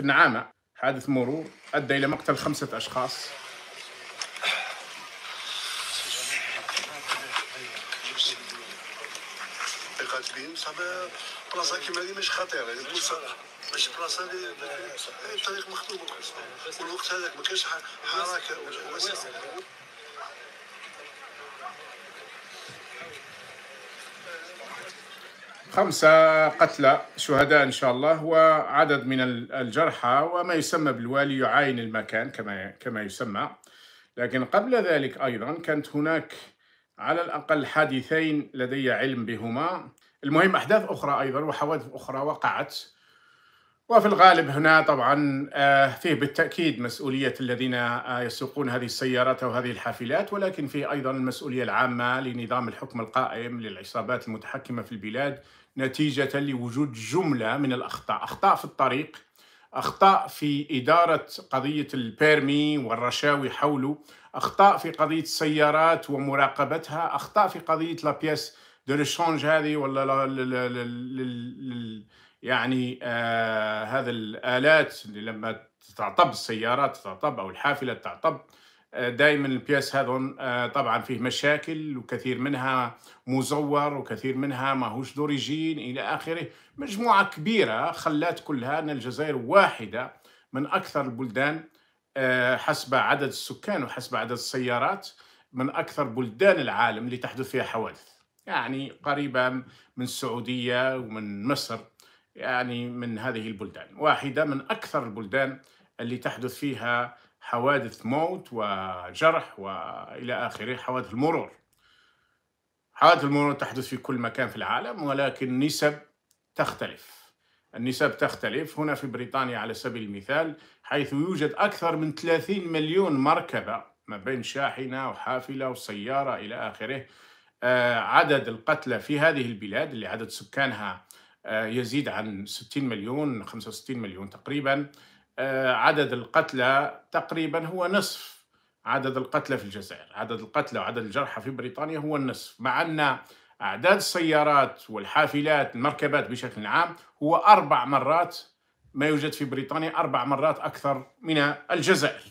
في النعامة حادث مرور أدى إلى مقتل خمسة أشخاص قالت بهم بلاصه كيما هذه ماشي خطيره ماشي بلاصه اللي الطريق مخدوم والوقت هذاك ما كانش حركه خمسة قتلى شهداء إن شاء الله وعدد من الجرحى وما يسمى بالوالي يعاين المكان كما كما يسمى لكن قبل ذلك أيضا كانت هناك على الأقل حادثين لدي علم بهما المهم أحداث أخرى أيضا وحوادث أخرى وقعت وفي الغالب هنا طبعا فيه بالتاكيد مسؤوليه الذين يسوقون هذه السيارات او هذه الحافلات ولكن فيه ايضا المسؤوليه العامه لنظام الحكم القائم للعصابات المتحكمه في البلاد نتيجه لوجود جمله من الاخطاء، اخطاء في الطريق، اخطاء في اداره قضيه البيرمي والرشاوي حوله، اخطاء في قضيه السيارات ومراقبتها، اخطاء في قضيه لابياس دو هذه ولا يعني آه هذا الالات اللي لما تعطب السيارات تعطب او الحافله تعطب آه دائما البياس هذا آه طبعا فيه مشاكل وكثير منها مزور وكثير منها ماهوش دوريجين الى اخره مجموعه كبيره خلات كلها ان الجزائر واحده من اكثر البلدان آه حسب عدد السكان وحسب عدد السيارات من اكثر بلدان العالم اللي تحدث فيها حوادث يعني قريبه من السعوديه ومن مصر يعني من هذه البلدان واحدة من أكثر البلدان اللي تحدث فيها حوادث موت وجرح وإلى آخره حوادث المرور حوادث المرور تحدث في كل مكان في العالم ولكن النسب تختلف النسب تختلف هنا في بريطانيا على سبيل المثال حيث يوجد أكثر من 30 مليون مركبة ما بين شاحنة وحافلة وسيارة إلى آخره آه عدد القتلى في هذه البلاد اللي عدد سكانها آه، يزيد عن 60 مليون 65 مليون تقريبا آه، عدد القتلى تقريبا هو نصف عدد القتلى في الجزائر عدد القتلى وعدد الجرحى في بريطانيا هو النصف مع أن أعداد السيارات والحافلات المركبات بشكل عام هو أربع مرات ما يوجد في بريطانيا أربع مرات أكثر من الجزائر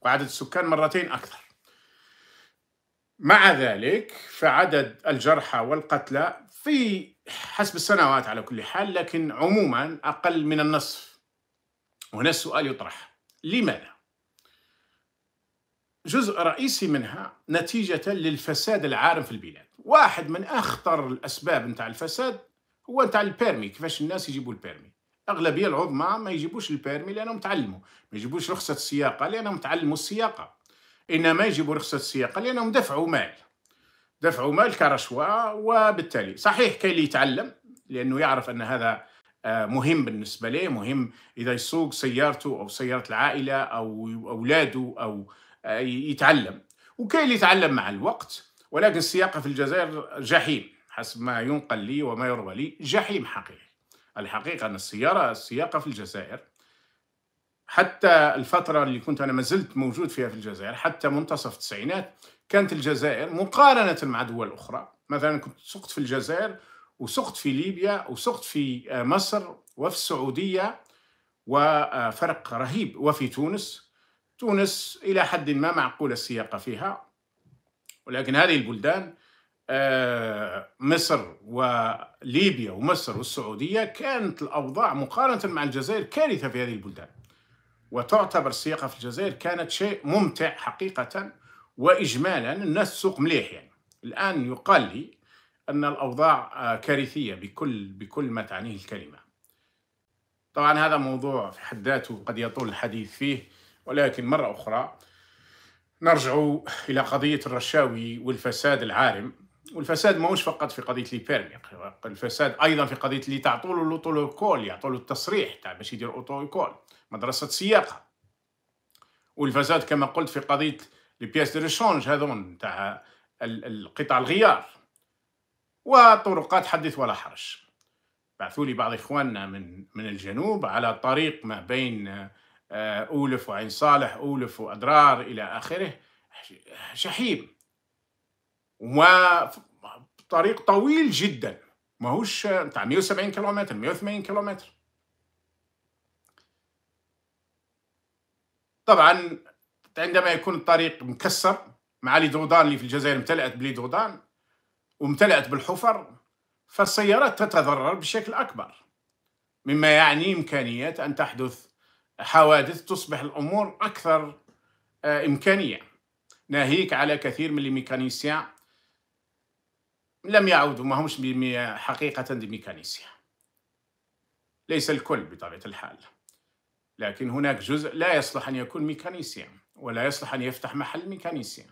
وعدد السكان مرتين أكثر مع ذلك فعدد الجرحى والقتلى في حسب السنوات على كل حال لكن عموما أقل من النصف هنا السؤال يطرح لماذا؟ جزء رئيسي منها نتيجة للفساد العارم في البلاد واحد من أخطر الأسباب نتاع الفساد هو نتاع البيرمي كيفاش الناس يجيبوا البيرمي الأغلبية العظمى ما يجيبوش البيرمي لأنهم تعلموا ما يجيبوش رخصة السياقة لأنهم تعلموا السياقة انما يجيبوا رخصه السياقه لانهم دفعوا مال دفعوا مال كرشوه وبالتالي صحيح كاين اللي يتعلم لانه يعرف ان هذا آه، مهم بالنسبه ليه مهم اذا يسوق سيارته او سياره العائله او اولاده او آه، يتعلم وكاين اللي يتعلم مع الوقت ولكن السياقه في الجزائر جحيم حسب ما ينقل لي وما يروى لي جحيم حقيقي الحقيقه ان السياره السياقه في الجزائر حتى الفترة اللي كنت أنا ما زلت موجود فيها في الجزائر حتى منتصف التسعينات كانت الجزائر مقارنة مع دول أخرى مثلا كنت سقت في الجزائر وسقت في ليبيا وسقت في آه، مصر وفي السعودية وفرق رهيب وفي تونس تونس إلى حد ما معقولة السياقة فيها ولكن هذه البلدان آه، مصر وليبيا ومصر والسعودية كانت الأوضاع مقارنة مع الجزائر كارثة في هذه البلدان وتعتبر السياقة في الجزائر كانت شيء ممتع حقيقة وإجمالا الناس سوق مليح يعني الآن يقال لي أن الأوضاع آه، كارثية بكل بكل ما تعنيه الكلمة طبعا هذا موضوع في حد ذاته قد يطول الحديث فيه ولكن مرة أخرى نرجع إلى قضية الرشاوي والفساد العارم والفساد ماهوش فقط في قضيه لي بيرمي الفساد ايضا في قضيه اللي تعطوا له لوطو كول يعطوا يعني له التصريح تاع باش يدير اوتو مدرسه سياقه والفساد كما قلت في قضيه لي بياس دي ريشونج هذون تاع القطع الغيار وطرقات حدث ولا حرج بعثوا لي بعض اخواننا من من الجنوب على طريق ما بين آه، اولف وعين صالح اولف وادرار الى اخره شحيم وطريق طويل جدا ماهوش بتاع 170 كيلومتر 180 كيلومتر طبعا عندما يكون الطريق مكسر مع لي دودان اللي في الجزائر امتلأت بلي دودان وامتلأت بالحفر فالسيارات تتضرر بشكل أكبر مما يعني إمكانية أن تحدث حوادث تصبح الأمور أكثر آه، إمكانية ناهيك على كثير من الميكانيسيان لم يعودوا ما همش حقيقة بميكانيسيا ليس الكل بطبيعة الحال لكن هناك جزء لا يصلح أن يكون ميكانيسيا ولا يصلح أن يفتح محل ميكانيسيا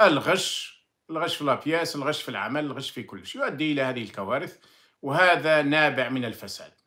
الغش الغش في الأبياس الغش في العمل الغش في كل شيء يؤدي إلى هذه الكوارث وهذا نابع من الفساد